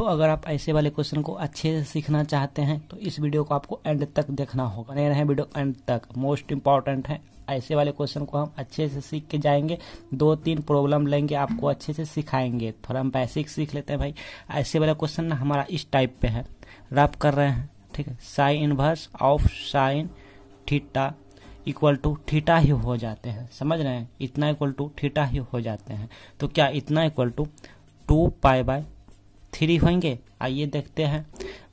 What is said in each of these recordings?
तो अगर आप ऐसे वाले क्वेश्चन को अच्छे से सीखना चाहते हैं तो इस वीडियो को आपको एंड तक देखना होगा नहीं रहे वीडियो एंड तक मोस्ट इंपॉर्टेंट है ऐसे वाले क्वेश्चन को हम अच्छे से सीख के जाएंगे दो तीन प्रॉब्लम लेंगे आपको अच्छे से सिखाएंगे थोड़ा हम बेसिक सीख लेते हैं भाई ऐसे वाला क्वेश्चन ना हमारा इस टाइप पे है रफ कर रहे हैं ठीक है sine inverse of sine theta equal to theta ही हो जाते हैं समझ रहे हैं इतना इक्वल टू थीटा ही हो जाते हैं तो क्या इतना equal to two pi by three होंगे आइए देखते हैं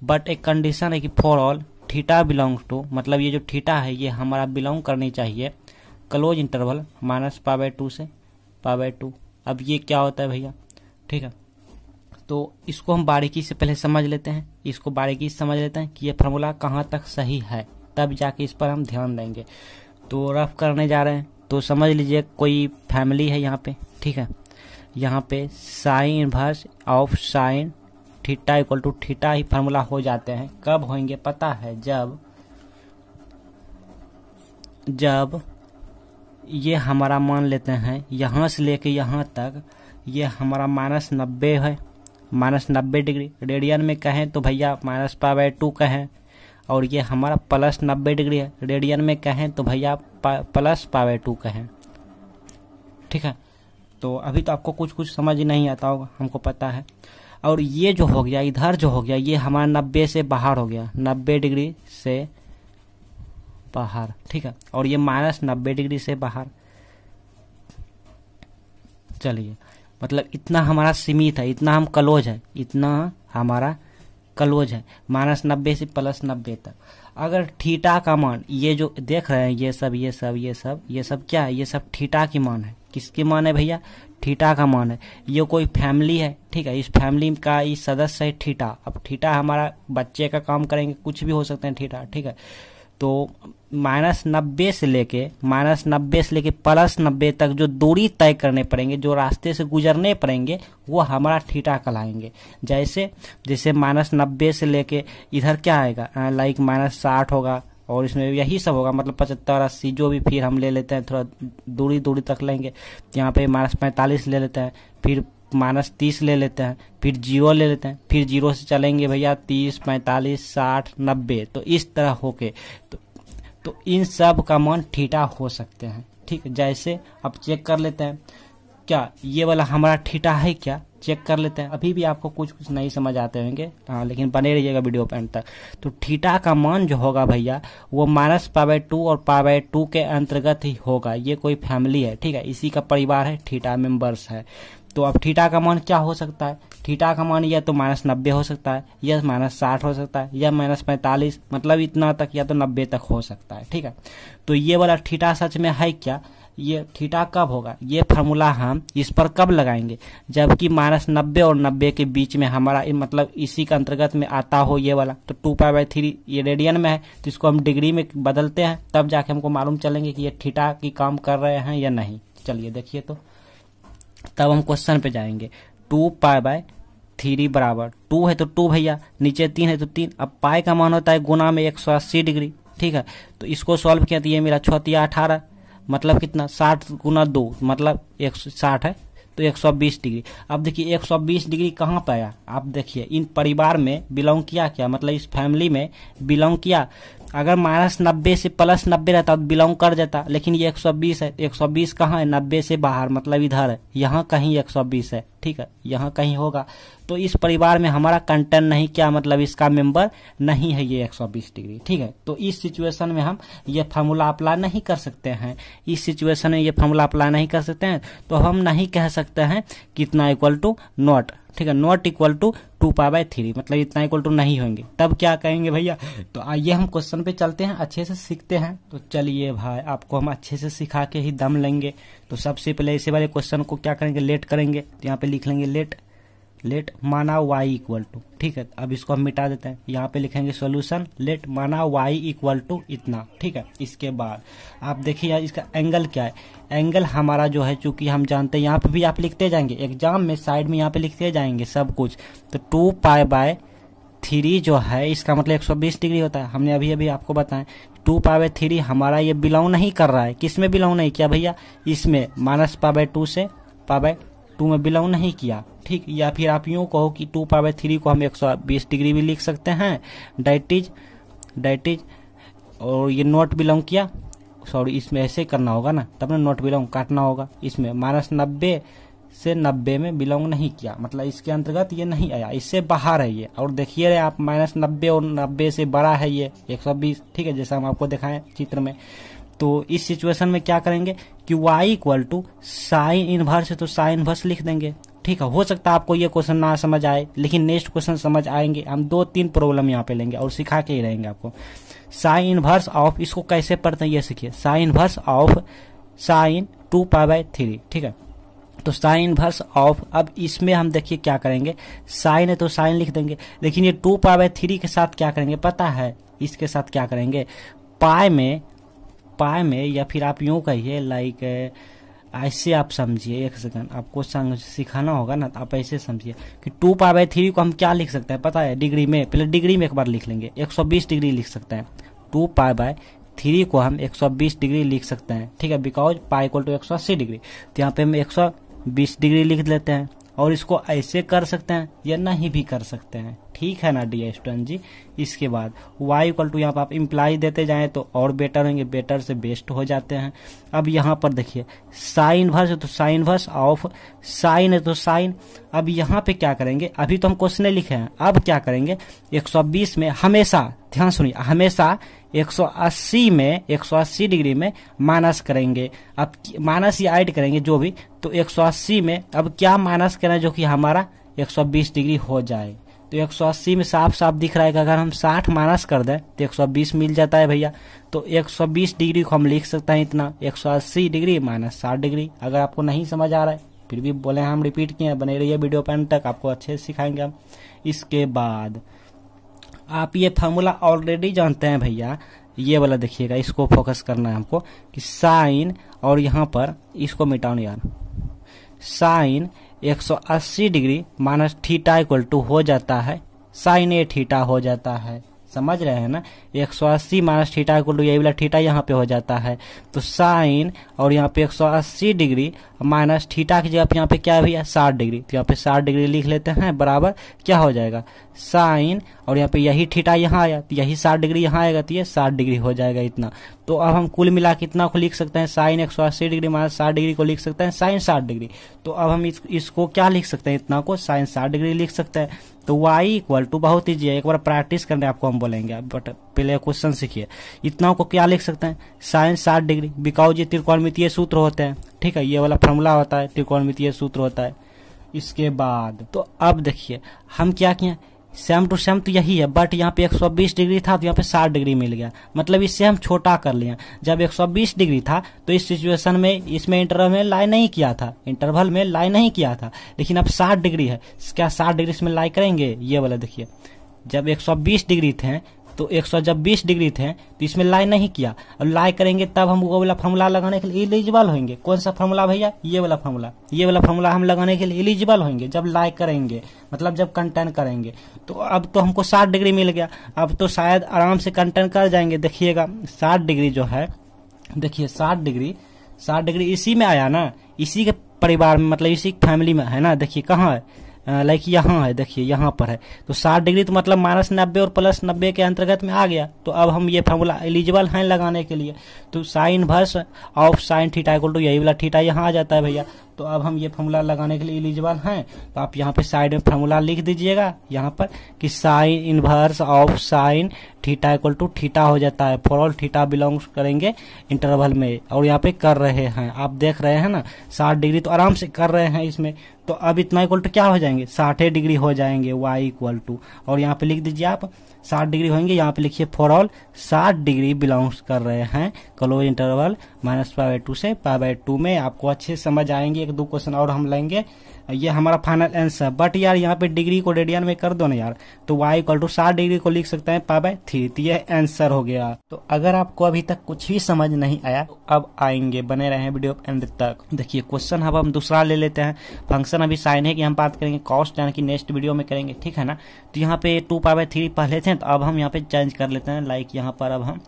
बट एक कंडीशन है कि for all theta belong to मतलब ये जो थीटा है ये हमारा बिलोंग करनी चाहिए close interval minus pi by two से पा बाय टू अब ये क्या होता है भैया ठीक है तो इसको हम बारीकी से पहले समझ लेते हैं इसको बारीकी से समझ लेते हैं कि ये फार्मूला कहाँ तक सही है तब जाके इस पर हम ध्यान देंगे तो रफ करने जा रहे हैं तो समझ लीजिए कोई फैमिली है यहाँ पे ठीक है यहाँ पे sine inverse of sine theta equal to theta ही फार्मूला हो जाते हैं कब होंगे पता है जब जब ये हमारा मान लेते हैं यहाँ से लेके यहाँ तक ये हमारा माइनस नब्बे है माइनस नब्बे डिग्री रेडियन में कहें तो भैया माइनस पा बाई टू कहें और ये हमारा प्लस नब्बे डिग्री है रेडियन में कहें तो भैया प्लस पा बाई टू कहें ठीक है तो अभी तो आपको कुछ कुछ समझ नहीं आता होगा हमको पता है और ये जो हो गया इधर जो हो गया ये हमारा नब्बे से बाहर हो गया नब्बे डिग्री से बाहर ठीक है और ये माइनस नब्बे डिग्री से बाहर चलिए मतलब इतना हमारा सीमित है इतना हम क्लोज है इतना हमारा क्लोज है माइनस नब्बे से प्लस नब्बे तक अगर थीटा का मान ये जो देख रहे हैं ये सब ये सब ये सब ये सब क्या है ये सब थीटा की मान है किसकी मान है भैया थीटा का मान है ये कोई फैमिली है ठीक है इस फैमिली का इस सदस्य है थीटा अब थीटा हमारा बच्चे का काम करेंगे कुछ भी हो सकते हैं थीटा ठीक है तो माइनस नब्बे से लेके माइनस नब्बे से लेके प्लस नब्बे तक जो दूरी तय करने पड़ेंगे जो रास्ते से गुजरने पड़ेंगे वो हमारा ठीठा कहलाएंगे जैसे जैसे माइनस नब्बे से लेके इधर क्या आएगा लाइक माइनस साठ होगा और इसमें यही सब होगा मतलब पचहत्तर अस्सी जो भी फिर हम ले लेते हैं थोड़ा दूरी दूरी तक लेंगे यहाँ पे माइनस पैंतालीस ले लेते हैं फिर माइनस तीस ले लेते हैं फिर जीरो ले लेते हैं फिर जीरो से चलेंगे भैया तीस पैंतालीस साठ नब्बे तो इस तरह होके तो, तो इन सब का मान ठीठा हो सकते हैं ठीक जैसे अब चेक कर लेते हैं क्या ये वाला हमारा ठीठा है क्या चेक कर लेते हैं अभी भी आपको कुछ कुछ नहीं समझ आते होंगे हाँ लेकिन बने रहिएगा वीडियो पे अंत तक तो ठीटा का मान जो होगा भैया वो माइनस पावे टू और पावे टू के अंतर्गत ही होगा ये कोई फैमिली है ठीक है इसी का परिवार है ठीटा मेंबर्स है तो अब थीटा का मान क्या हो सकता है थीटा का मान या तो माइनस नब्बे हो सकता है या माइनस साठ हो सकता है या माइनस पैंतालीस मतलब इतना तक या तो नब्बे तक हो सकता है ठीक है तो ये वाला थीटा सच में है क्या ये थीटा कब होगा ये फार्मूला हम इस पर कब लगाएंगे जबकि माइनस नब्बे और नब्बे के बीच में हमारा मतलब इसी के अंतर्गत में आता हो ये वाला तो टू पाई बाई थ्री ये रेडियन में है तो इसको हम डिग्री में बदलते हैं तब जाके हमको मालूम चलेंगे कि ये थीटा की काम कर रहे हैं या नहीं चलिए देखिए तो तब हम क्वेश्चन पे जाएंगे टू पाई बाय थ्री बराबर टू है तो टू भैया नीचे तीन है तो तीन अब पाई का मान होता है गुना में एक सौ अस्सी डिग्री ठीक है तो इसको सॉल्व किया तो ये मेरा छोतिया अठारह मतलब कितना साठ गुना दो मतलब एक सौ साठ है तो एक सौ बीस डिग्री अब देखिए एक सौ बीस डिग्री कहाँ पर आया आप देखिए इन परिवार में बिलोंग किया क्या मतलब इस फैमिली में बिलोंग किया अगर माइनस नब्बे से प्लस नब्बे रहता तो बिलोंग कर जाता लेकिन ये एक सौ बीस है एक सौ बीस कहाँ है नब्बे से बाहर मतलब इधर है यहाँ कहीं एक सौ बीस है ठीक है यहाँ कहीं होगा तो इस परिवार में हमारा कंटेंट नहीं क्या मतलब इसका मेंबर नहीं है ये 120 डिग्री ठीक है तो इस सिचुएशन में हम ये फार्मूला अप्लाई नहीं कर सकते हैं इस सिचुएशन में ये फार्मूला अप्लाई नहीं कर सकते हैं तो हम नहीं कह सकते हैं कितना इक्वल टू नॉट ठीक है not equal to two pi by three मतलब इतना इक्वल टू नहीं होंगे तब क्या कहेंगे भैया तो आइए हम क्वेश्चन पे चलते हैं अच्छे से सीखते हैं तो चलिए भाई आपको हम अच्छे से सिखा के ही दम लेंगे तो सबसे पहले इसी वाले क्वेश्चन को क्या करेंगे लेट करेंगे तो यहाँ पे लिख लेंगे लेट लेट माना वाई इक्वल टू ठीक है अब इसको हम मिटा देते हैं यहाँ पे लिखेंगे सोल्यूशन लेट माना वाई इक्वल टू इतना ठीक है इसके बाद आप देखिए इसका एंगल क्या है एंगल हमारा जो है चूंकि हम जानते हैं यहाँ पे भी आप लिखते जाएंगे एग्जाम में साइड में यहाँ पे लिखते जाएंगे सब कुछ तो टू पाए बाय थ्री जो है इसका मतलब 120 डिग्री होता है हमने अभी अभी आपको बताया टू पावे थ्री हमारा ये बिलोंग नहीं कर रहा है किस में बिलोंग नहीं किया भैया इसमें माइनस पावे टू से पावे टू में बिलोंग नहीं किया ठीक या फिर आप यूँ कहो कि टू पावे थ्री को हम 120 डिग्री भी लिख सकते हैं डाइटिज इज इज और ये नॉट बिलोंग किया सॉरी इसमें ऐसे करना होगा ना तब ने नॉट बिलोंग काटना होगा इसमें माइनस नब्बे से नब्बे में बिलोंग नहीं किया मतलब इसके अंतर्गत ये नहीं आया इससे बाहर है ये और देखिए रहे आप माइनस नब्बे और नब्बे से बड़ा है ये एक सौ बीस ठीक है जैसा हम आपको दिखाएं चित्र में तो इस सिचुएशन में क्या करेंगे कि y equal to sine inverse तो साइन इनवर्स लिख देंगे ठीक है हो सकता है आपको ये क्वेश्चन ना समझ आए लेकिन नेक्स्ट क्वेश्चन समझ आएंगे हम दो तीन प्रॉब्लम यहाँ पे लेंगे और सिखा के ही रहेंगे आपको साइन इनवर्स ऑफ इसको कैसे पढ़ते हैं ये सीखिए sine inverse of sine two pi by three ठीक है तो साइन वर्स ऑफ अब इसमें हम देखिए क्या करेंगे साइन है तो साइन लिख देंगे लेकिन ये टू पा बाय थ्री के साथ क्या करेंगे पता है इसके साथ क्या करेंगे पाए में पाए में या फिर आप यूं कहिए लाइक ऐसे आप समझिए एक सेकंड आपको सिखाना होगा ना तो आप ऐसे समझिए कि टू पाई बाई थ्री को हम क्या लिख सकते हैं पता है डिग्री में पहले डिग्री में एक बार लिख लेंगे 120 डिग्री लिख सकते हैं टू पाई बाय थ्री को हम 120 डिग्री लिख सकते हैं ठीक है बिकॉज पाई इक्वल टू सौ अस्सी डिग्री तो यहाँ पे हम बीस डिग्री लिख लेते हैं और इसको ऐसे कर सकते हैं या नहीं भी कर सकते हैं ठीक है ना डी स्टूडेंट जी इसके बाद वाई इक्वल टू यहाँ पर आप इम्प्लाई देते जाएं तो और बेटर होंगे बेटर से बेस्ट हो जाते हैं अब यहाँ पर देखिए साइन भर्स तो साइन भर्स ऑफ साइन है तो साइन तो अब यहाँ पे क्या करेंगे अभी तो हम क्वेश्चन लिखे हैं अब क्या करेंगे 120 में हमेशा ध्यान सुनिए हमेशा 180 में 180 डिग्री में माइनस करेंगे अब माइनस या ऐड करेंगे जो भी तो 180 में अब क्या माइनस करें जो कि हमारा 120 डिग्री हो जाए तो एक सौ अस्सी में साफ साफ दिख रहा है कि अगर हम साठ माइनस कर दें तो एक सौ बीस मिल जाता है भैया तो एक सौ बीस डिग्री को हम लिख सकते हैं इतना एक सौ अस्सी डिग्री माइनस साठ डिग्री अगर आपको नहीं समझ आ रहा है फिर भी बोले हाँ, हम रिपीट किए बने रहिए वीडियो पर तक आपको अच्छे से सिखाएंगे हम इसके बाद आप ये फार्मूला ऑलरेडी जानते हैं भैया ये वाला देखिएगा इसको फोकस करना है हमको कि साइन और यहाँ पर इसको मिटाओ यार sine 180 degree minus theta equal to हो जाता है साइन ए थीटा हो जाता है समझ रहे हैं ना 180 माइनस थीटा इक्वल टू यही वाला थीटा यहाँ पे हो जाता है तो साइन और यहाँ पे 180 डिग्री माइनस थीटा की जगह पे यहाँ पे क्या भैया साठ डिग्री तो यहाँ पे साठ डिग्री लिख लेते हैं बराबर क्या हो जाएगा साइन और यहाँ पे यही थीटा यहाँ आया तो यही साठ डिग्री यहाँ आएगा तो ये साठ डिग्री हो जाएगा इतना तो अब हम कुल मिला के इतना को लिख सकते हैं साइन एक सौ अस्सी डिग्री माइनस साठ डिग्री को लिख सकते हैं साइन साठ डिग्री तो अब हम इस, इसको क्या लिख सकते हैं इतना को साइन साठ डिग्री लिख सकते हैं तो वाई इक्वल टू बहुत ईजी है एक बार प्रैक्टिस करने आपको हम बोलेंगे बट पहले क्वेश्चन सीखिए इतना को क्या लिख सकते हैं साइंस साठ डिग्री बिकॉज ये त्रिकोणमितीय सूत्र होते हैं ठीक है ये वाला फॉर्मूला होता है त्रिकोणमितीय सूत्र होता है इसके बाद तो अब देखिए हम क्या किए सेम टू सेम तो यही है बट यहाँ पे 120 डिग्री था तो यहाँ पे 60 डिग्री मिल गया मतलब इससे हम छोटा कर लिया जब 120 डिग्री था तो इस सिचुएशन में इसमें इंटरवल में लाई नहीं किया था इंटरवल में लाई नहीं किया था लेकिन अब 60 डिग्री है क्या 60 डिग्री इसमें लाई करेंगे ये वाला देखिए जब 120 डिग्री थे तो बीस डिग्री थे तो इसमें लाई नहीं किया और लाई करेंगे तब हम वो वाला फॉर्मूला लगाने के लिए एलिजिबल होंगे कौन सा फॉर्मूला भैया ये वाला फॉर्मूला ये वाला फॉर्मूला हम लगाने के लिए एलिजिबल होंगे जब लाई करेंगे मतलब जब कंटेन करेंगे तो अब तो हमको साठ डिग्री मिल गया अब तो शायद आराम से कंटेन कर जाएंगे देखिएगा साठ डिग्री जो है देखिए साठ डिग्री साठ डिग्री इसी में आया ना इसी के परिवार में मतलब इसी फैमिली में है ना देखिए कहाँ है लाइक यहाँ है देखिए यहाँ पर है तो सात डिग्री तो मतलब माइनस नब्बे और प्लस नब्बे के अंतर्गत में आ गया तो अब हम ये फॉर्मूला एलिजिबल हैं लगाने के लिए तो sine verse of sine theta equal to यही वाला थीटा यहाँ आ जाता है भैया तो अब हम ये फॉर्मूला लगाने के लिए एलिजिबल हैं तो आप यहाँ पे साइड में फॉर्मूला लिख दीजिएगा यहाँ पर कि sine inverse of sine theta equal to theta हो जाता है फॉर ऑल थीटा बिलोंग करेंगे इंटरवल में और यहाँ पे कर रहे हैं आप देख रहे हैं ना साठ डिग्री तो आराम से कर रहे हैं इसमें तो अब इतना इक्वल टू क्या हो जाएंगे साठे डिग्री हो जाएंगे वाई इक्वल टू और यहाँ पे लिख दीजिए आप 60 डिग्री होंगे यहाँ पे लिखिए फॉर ऑल 60 डिग्री बिलोंग्स कर रहे हैं close interval minus pi by two से पाई बाई टू में आपको अच्छे समझ आएंगे एक दो क्वेश्चन और हम लेंगे ये हमारा फाइनल आंसर बट यार यहाँ पे डिग्री को रेडियन में कर दो ना यार तो वाई इक्वल टू सात डिग्री को लिख सकते हैं पा बाय थ्री तो यह आंसर हो गया तो अगर आपको अभी तक कुछ भी समझ नहीं आया तो अब आएंगे बने रहे वीडियो एंड तक देखिए क्वेश्चन अब हम दूसरा ले लेते हैं फंक्शन अभी साइन है कि हम बात करेंगे कॉस्ट यानी कि नेक्स्ट वीडियो में करेंगे ठीक है ना तो यहाँ पे टू पा बाय थ्री पहले थे तो अब हम यहाँ पे चेंज कर लेते हैं लाइक यहाँ पर अब हम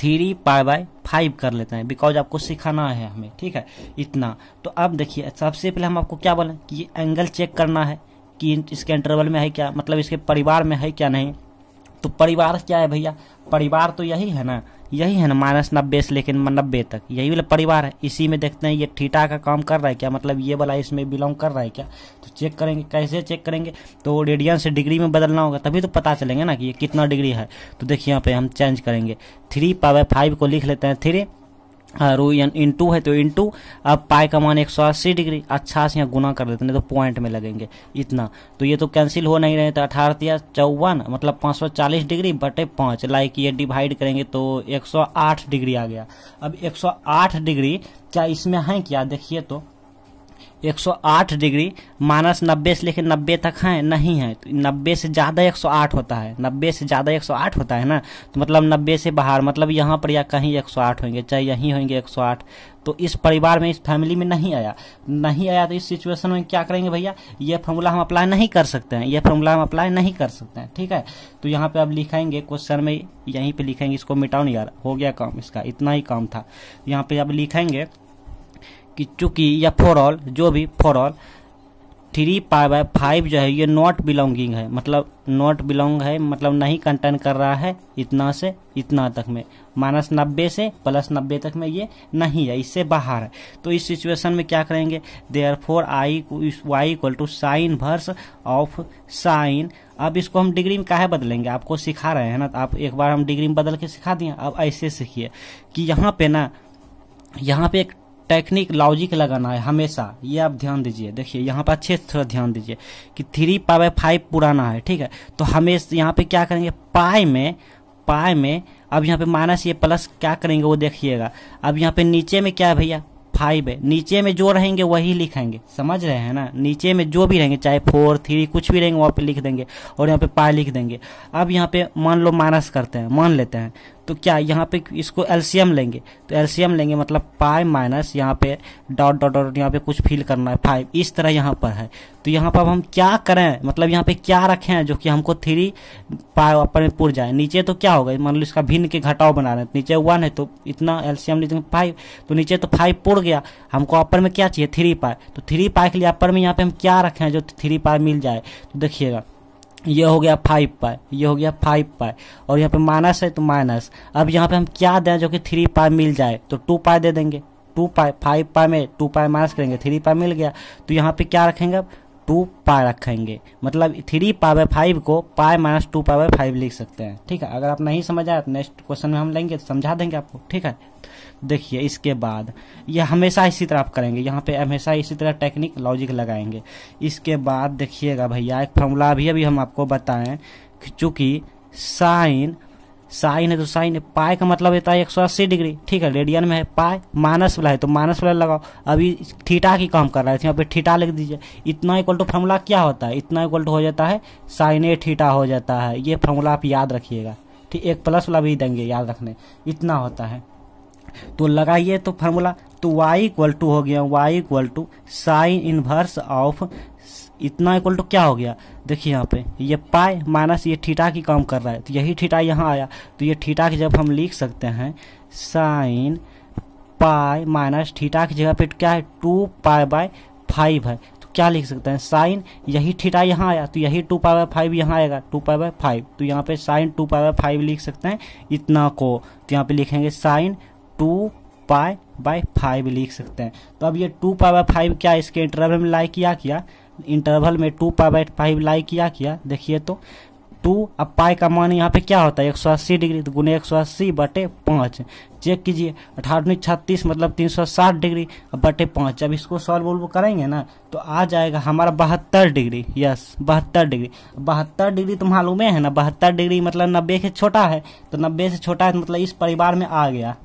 थ्री पाई बाय फाइव कर लेते हैं बिकॉज आपको सिखाना है हमें ठीक है इतना तो अब देखिए सबसे पहले हम आपको क्या बोलें कि ये एंगल चेक करना है कि इसके इंटरवल में है क्या मतलब इसके परिवार में है क्या नहीं तो परिवार क्या है भैया परिवार तो यही है ना यही है ना माइनस नब्बे से लेकिन नब्बे तक यही वाला परिवार है इसी में देखते हैं ये ठीटा का काम कर रहा है क्या मतलब ये वाला इसमें बिलोंग कर रहा है क्या तो चेक करेंगे कैसे चेक करेंगे तो रेडियन से डिग्री में बदलना होगा तभी तो पता चलेंगे ना कि ये कितना डिग्री है तो देखिए यहाँ पे हम चेंज करेंगे थ्री पावर फाइव को लिख लेते हैं थ्री रू इन टू है तो इन टू अब पाए का मान एक सौ अस्सी डिग्री अच्छा से यहाँ गुना कर देते नहीं तो पॉइंट में लगेंगे इतना तो ये तो कैंसिल हो नहीं रहे तो अठारह या चौवन मतलब पाँच सौ चालीस डिग्री बटे पाँच लाइक ये डिवाइड करेंगे तो एक सौ आठ डिग्री आ गया अब एक सौ आठ डिग्री क्या इसमें है क्या देखिए तो 108 डिग्री माइनस नब्बे से लेकर नब्बे तक है नहीं है तो नब्बे से ज़्यादा 108 होता है नब्बे से ज़्यादा 108 होता है ना तो मतलब नब्बे से बाहर मतलब यहाँ पर या कहीं 108 होंगे चाहे यहीं होंगे 108 तो इस परिवार में इस फैमिली में नहीं आया नहीं आया तो इस सिचुएशन में क्या करेंगे भैया ये फॉर्मूला हम अप्लाई नहीं कर सकते हैं ये फॉर्मूला हम अप्लाई नहीं कर सकते हैं ठीक है तो यहाँ पे अब लिखाएंगे क्वेश्चन में यहीं पे लिखेंगे इसको मिटाओ यार हो गया काम इसका इतना ही काम था यहाँ पे अब लिखेंगे कि चूंकि या फॉर ऑल जो भी for all three pi by five जो है ये नॉट बिलोंगिंग है मतलब नॉट बिलोंग है मतलब नहीं कंटेन कर रहा है इतना से इतना तक में माइनस नब्बे से प्लस नब्बे तक में ये नहीं है इससे बाहर है तो इस सिचुएशन में क्या करेंगे therefore I y equal to sine verse of sine अब इसको हम डिग्री में काहे बदलेंगे आपको सिखा रहे हैं ना तो आप एक बार हम डिग्री में बदल के सिखा दिए अब ऐसे सीखिए कि यहाँ पे ना यहाँ पे एक टेक्निक लॉजिक लगाना है हमेशा ये आप ध्यान दीजिए देखिए यहाँ पर अच्छे से थोड़ा ध्यान दीजिए कि थ्री पावे फाइव पुराना है ठीक है तो हमेशा यहाँ पे क्या करेंगे पाई में पाई में अब यहाँ पे माइनस ये प्लस क्या करेंगे वो देखिएगा अब यहाँ पे नीचे में क्या है भैया फाइव है नीचे में जो रहेंगे वही लिखेंगे समझ रहे हैं ना नीचे में जो भी रहेंगे चाहे फोर थ्री कुछ भी रहेंगे वहाँ पे लिख देंगे और यहाँ पे पाई लिख देंगे अब यहाँ पे मान लो माइनस करते हैं मान लेते हैं तो क्या यहाँ पे इसको एलसीएम लेंगे तो एलसीएम लेंगे मतलब पाई माइनस यहाँ पे डॉट डॉट डॉट यहाँ पे कुछ फील करना है फाइव इस तरह यहाँ पर है तो यहाँ पर हम क्या करें मतलब यहाँ पे क्या रखें जो कि हमको थ्री पाई ऊपर में पुर जाए नीचे तो क्या होगा मान लो इसका भिन्न के घटाव बना रहे हैं नीचे वन है तो इतना एलसीएम लीजिए फाइव तो नीचे तो फाइव पुर गया हमको अपर में क्या चाहिए थ्री पाई तो थ्री पाई के लिए अपर में यहाँ पे हम क्या रखें जो थ्री पाई मिल जाए तो देखिएगा ये हो गया फाइव पाई ये हो गया फाइव पाई और यहाँ पे माइनस है तो माइनस अब यहाँ पे हम क्या दें जो कि थ्री पाई मिल जाए तो टू पाई दे देंगे टू पाई फाइव पाई में टू पाई माइनस करेंगे थ्री पाई मिल गया तो यहाँ पे क्या रखेंगे अब टू पाई रखेंगे मतलब थ्री पाई बाई फाइव को pi minus two pi by five लिख सकते हैं ठीक है अगर आप नहीं समझ आए तो नेक्स्ट क्वेश्चन में हम लेंगे तो समझा देंगे आपको ठीक है देखिए इसके बाद यह हमेशा इसी तरह आप करेंगे यहाँ पे हमेशा इसी तरह टेक्निक लॉजिक लगाएंगे इसके बाद देखिएगा भैया एक फॉर्मूला भी अभी हम आपको बताएं चूंकि चूँकि साइन साइन है तो साइन पाए का मतलब होता है एक सौ अस्सी डिग्री ठीक है रेडियन में है पाए माइनस वाला है तो माइनस वाला लगाओ अभी ठीठा की काम कर रहे थे तो यहाँ पे ठीठा लिख दीजिए इतना इक्वल टू फॉर्मूला क्या होता है इतना इक्वल टू हो जाता है साइन ए थीटा हो जाता है ये फॉर्मूला आप याद रखिएगा ठीक एक प्लस वाला भी देंगे याद रखने इतना होता है तो लगाइए तो फार्मूला तो y इक्वल टू हो गया y equal to sine inverse of इतना इक्वल टू क्या हो गया देखिए यहाँ पे ये पाए माइनस ये ठीटा की काम कर रहा है तो यही ठीटा यहाँ आया तो ये ठीटा की जब हम लिख सकते हैं साइन पाई माइनस ठीटा की जगह पे क्या है टू पाई बाय फाइव है तो क्या लिख सकते हैं साइन यही ठीटा यहाँ आया तो यही टू पाई बाय फाइव यहाँ आएगा टू पाई बाय फाइव तो यहाँ पे sine two pi by five लिख सकते हैं इतना को तो यहाँ पे लिखेंगे sine two pi by five लिख सकते हैं तो अब ये टू पाई बाई फाइव क्या इसके इंटरवल में लाई किया किया इंटरवल में two pi by five lie किया किया देखिए तो टू अब पाई का मान यहाँ पे क्या होता है एक सौ अस्सी डिग्री तो गुने एक सौ अस्सी बटे पाँच चेक कीजिए अठारह छत्तीस मतलब तीन सौ साठ डिग्री बटे पाँच अब इसको सॉल्व वोल्व करेंगे ना तो आ जाएगा हमारा बहत्तर डिग्री यस बहत्तर डिग्री बहत्तर डिग्री तो मालूम है ना बहत्तर डिग्री मतलब नब्बे से छोटा है तो नब्बे से छोटा है तो मतलब इस परिवार में आ गया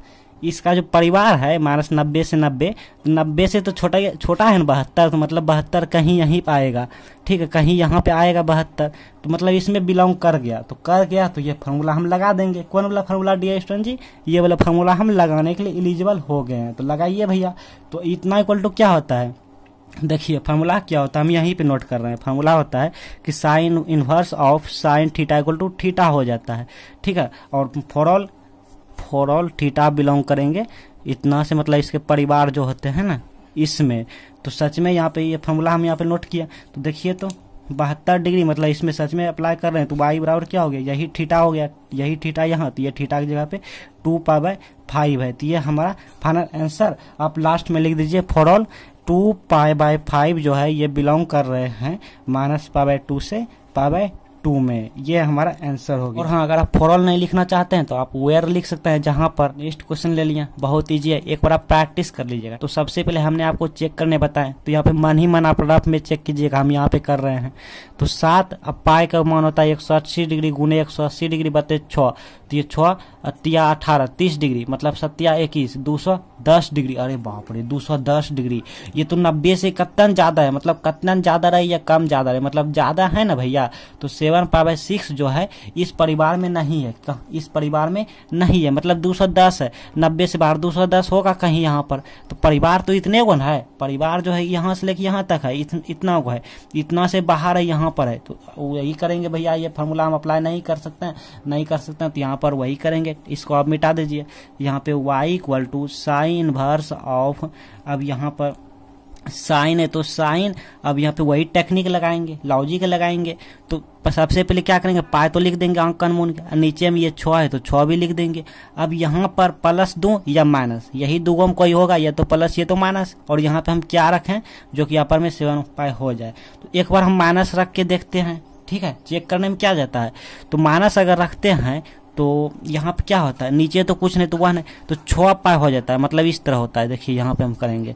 इसका जो परिवार है माइनस नब्बे से नब्बे नब्बे से तो छोटा छोटा है ना बहत्तर तो मतलब बहत्तर कहीं यहीं पर आएगा ठीक है कहीं यहाँ पे आएगा बहत्तर तो मतलब इसमें बिलोंग कर गया तो कर गया तो ये फार्मूला हम लगा देंगे कौन वाला फार्मूला डी स्टन जी ये वाला फार्मूला हम लगाने के लिए एलिजिबल हो गए हैं तो लगाइए भैया तो इतना इक्वल टू क्या होता है देखिए फार्मूला क्या होता है हम यहीं पे नोट कर रहे हैं फार्मूला होता है कि sine inverse of sine theta equal to theta हो जाता है ठीक है और for all for all theta belong करेंगे इतना से मतलब इसके परिवार जो होते हैं ना इसमें तो सच में यहाँ पे ये फॉर्मूला हम यहाँ पे नोट किया तो देखिए तो बहत्तर डिग्री मतलब इसमें सच में अप्लाई कर रहे हैं तो वाई बराबर क्या हो गया यही ठीटा हो गया यही ठीठा यहाँ तो ये ठीठा की जगह पे टू पावर फाइव है तो ये हमारा फाइनल आंसर आप लास्ट में लिख दीजिए for all two pi by five जो है ये बिलोंग कर रहे हैं माइनस पावर टू से पावर टू में ये हमारा आंसर होगा और हाँ अगर आप फॉरऑल नहीं लिखना चाहते हैं तो आप वेयर लिख सकते हैं जहाँ पर नेक्स्ट क्वेश्चन ले लिया बहुत ईजी है एक बार आप प्रैक्टिस कर लीजिएगा तो सबसे पहले हमने आपको चेक करने बताए तो यहाँ पे मन ही मन आप रफ में चेक कीजिएगा हम यहाँ पे कर रहे हैं तो सात पाए का मान होता है एक सौ अस्सी डिग्री गुने एक सौ अस्सी डिग्री बताए छः तो ये छः अतिया अठारह तीस डिग्री मतलब सत्या इक्कीस दो सौ दस डिग्री अरे बाप रे दो सौ दस डिग्री ये तो नब्बे से कतन ज़्यादा है मतलब कतन ज़्यादा रहे या कम ज़्यादा रहे मतलब ज़्यादा है ना भैया तो सेवन पाई बाई सिक्स जो है इस परिवार में नहीं है तो इस परिवार में नहीं है मतलब दो सौ दस है नब्बे से बाहर दो सौ दस होगा कहीं यहाँ पर तो परिवार तो इतने गो है परिवार जो है यहाँ से लेके यहाँ तक है इतना गो है इतना से बाहर है यहाँ पर है तो यही करेंगे भैया ये फार्मूला हम अप्लाई नहीं कर सकते हैं नहीं कर सकते हैं तो यहाँ पर वही करेंगे इसको आप मिटा दीजिए यहाँ पे y equal to sine sine inverse of अब यहाँ पर साइन है तो साइन अब यहाँ पे वही टेक्निक लगाएंगे लॉजिक लगाएंगे तो सबसे पहले क्या करेंगे पाए तो लिख देंगे अंक कनमून के नीचे में ये छ है तो छ भी लिख देंगे अब यहाँ पर प्लस दो या माइनस यही दो में कोई होगा या तो प्लस ये तो माइनस और यहाँ पे हम क्या रखें जो कि अपर में सेवन पाए हो जाए तो एक बार हम माइनस रख के देखते हैं ठीक है चेक करने में क्या जाता है तो माइनस अगर रखते हैं तो यहाँ पे क्या होता है नीचे तो कुछ नहीं तो वह नहीं तो छोआ पाए हो जाता है मतलब इस तरह होता है देखिए यहाँ पे हम करेंगे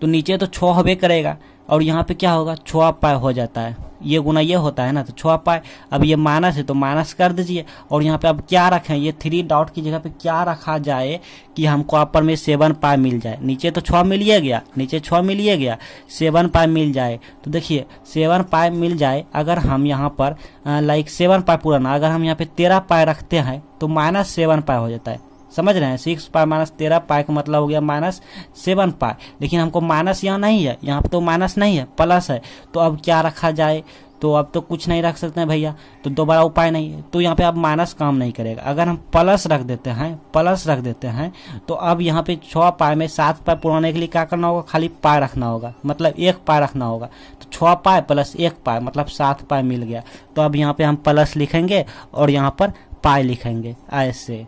तो नीचे तो छो हबे करेगा और यहाँ पे क्या होगा छोआ पाए हो जाता है ये गुना ये होता है ना तो छुआ पाए अब ये माइनस है तो माइनस कर दीजिए और यहाँ पे अब क्या रखें ये थ्री डॉट की जगह पे क्या रखा जाए कि हमको अपर में सेवन पाए मिल जाए नीचे तो छः मिलिए गया नीचे छः मिलिए गया सेवन पाए मिल जाए तो देखिए सेवन पाए मिल जाए अगर हम यहाँ पर लाइक सेवन पाए पूरा ना अगर हम यहाँ पे तेरह पाए रखते हैं तो माइनस सेवन पाए हो जाता है समझ रहे हैं सिक्स पाई माइनस तेरह पाई का मतलब हो गया माइनस सेवन पाई लेकिन हमको माइनस यहाँ नहीं है यहाँ पर तो माइनस नहीं है प्लस है तो अब क्या रखा जाए तो अब तो कुछ नहीं रख सकते हैं भैया तो दोबारा उपाय नहीं है तो यहाँ पे अब माइनस काम नहीं करेगा अगर हम प्लस रख देते हैं प्लस रख देते हैं तो अब यहाँ पे छः पाए में सात पाए पुराने के लिए क्या करना होगा खाली पाए रखना होगा मतलब एक पाए रखना होगा तो छः पाए प्लस एक पाए मतलब सात पाए मिल गया तो अब यहाँ पर हम प्लस लिखेंगे और यहाँ पर पाए लिखेंगे ऐसे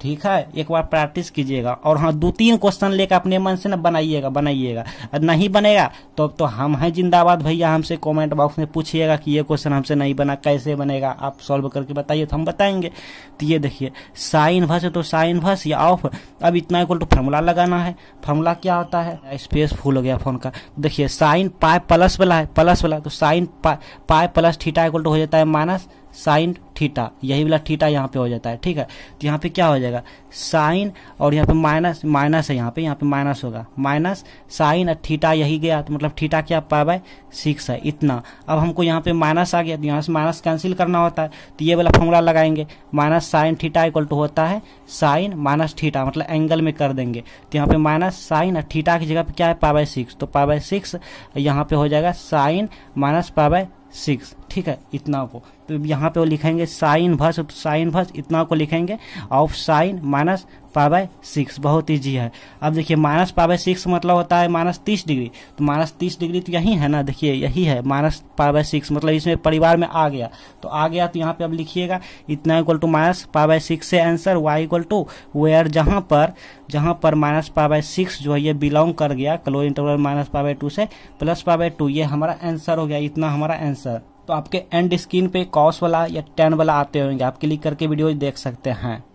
ठीक है एक बार प्रैक्टिस कीजिएगा और हाँ दो तीन क्वेश्चन लेकर अपने मन से ना बनाइएगा बनाइएगा नहीं बनेगा तो तो हम हैं जिंदाबाद भैया हमसे कमेंट बॉक्स में पूछिएगा कि ये क्वेश्चन हमसे नहीं बना कैसे बनेगा आप सॉल्व करके बताइए तो हम बताएंगे तो ये देखिए साइन भस है तो साइन भस या ऑफ अब इतना इक्वल टू फॉर्मूला लगाना है फॉर्मूला क्या होता है स्पेस फुल हो गया फोन का देखिए साइन पाए प्लस वाला है प्लस वाला तो sine pi plus theta equal to हो जाता है माइनस साइन थीटा यही वाला थीटा यहाँ पे हो जाता है ठीक है तो यहाँ पे क्या हो जाएगा साइन और यहाँ पे माइनस माइनस है यहाँ पे यहाँ पे माइनस होगा माइनस साइन और थीटा यही गया तो मतलब थीटा क्या पाए बाय सिक्स है इतना अब हमको यहाँ पे माइनस आ गया तो यहाँ से माइनस कैंसिल करना होता है तो ये वाला फॉर्मूला लगाएंगे minus sine theta equal to होता है साइन माइनस थीटा मतलब एंगल में कर देंगे तो यहाँ पे माइनस साइन और थीटा की जगह पर क्या है पाए बाय सिक्स तो पाए बाय सिक्स यहाँ पे हो जाएगा sine minus pi by six ठीक है इतना को तो यहाँ पे वो लिखेंगे साइन भस तो साइन भस इतना को लिखेंगे of sine minus pi by six बहुत ईजी है अब देखिए माइनस पाव बाय सिक्स मतलब होता है माइनस तीस डिग्री तो माइनस तीस डिग्री तो यही है ना देखिए यही है माइनस पाव बाय सिक्स मतलब इसमें परिवार में आ गया तो आ गया तो यहाँ पे अब लिखिएगा इतना equal to minus pi by six से answer y equal to where जहाँ पर जहाँ पर माइनस पाव बाय सिक्स जो है ये बिलोंग कर गया close interval minus pi by two से प्लस पाव बाय टू ये हमारा आंसर हो गया इतना हमारा आंसर तो आपके एंड स्क्रीन पे कॉस वाला या टेन वाला आते होंगे आप क्लिक करके वीडियो देख सकते हैं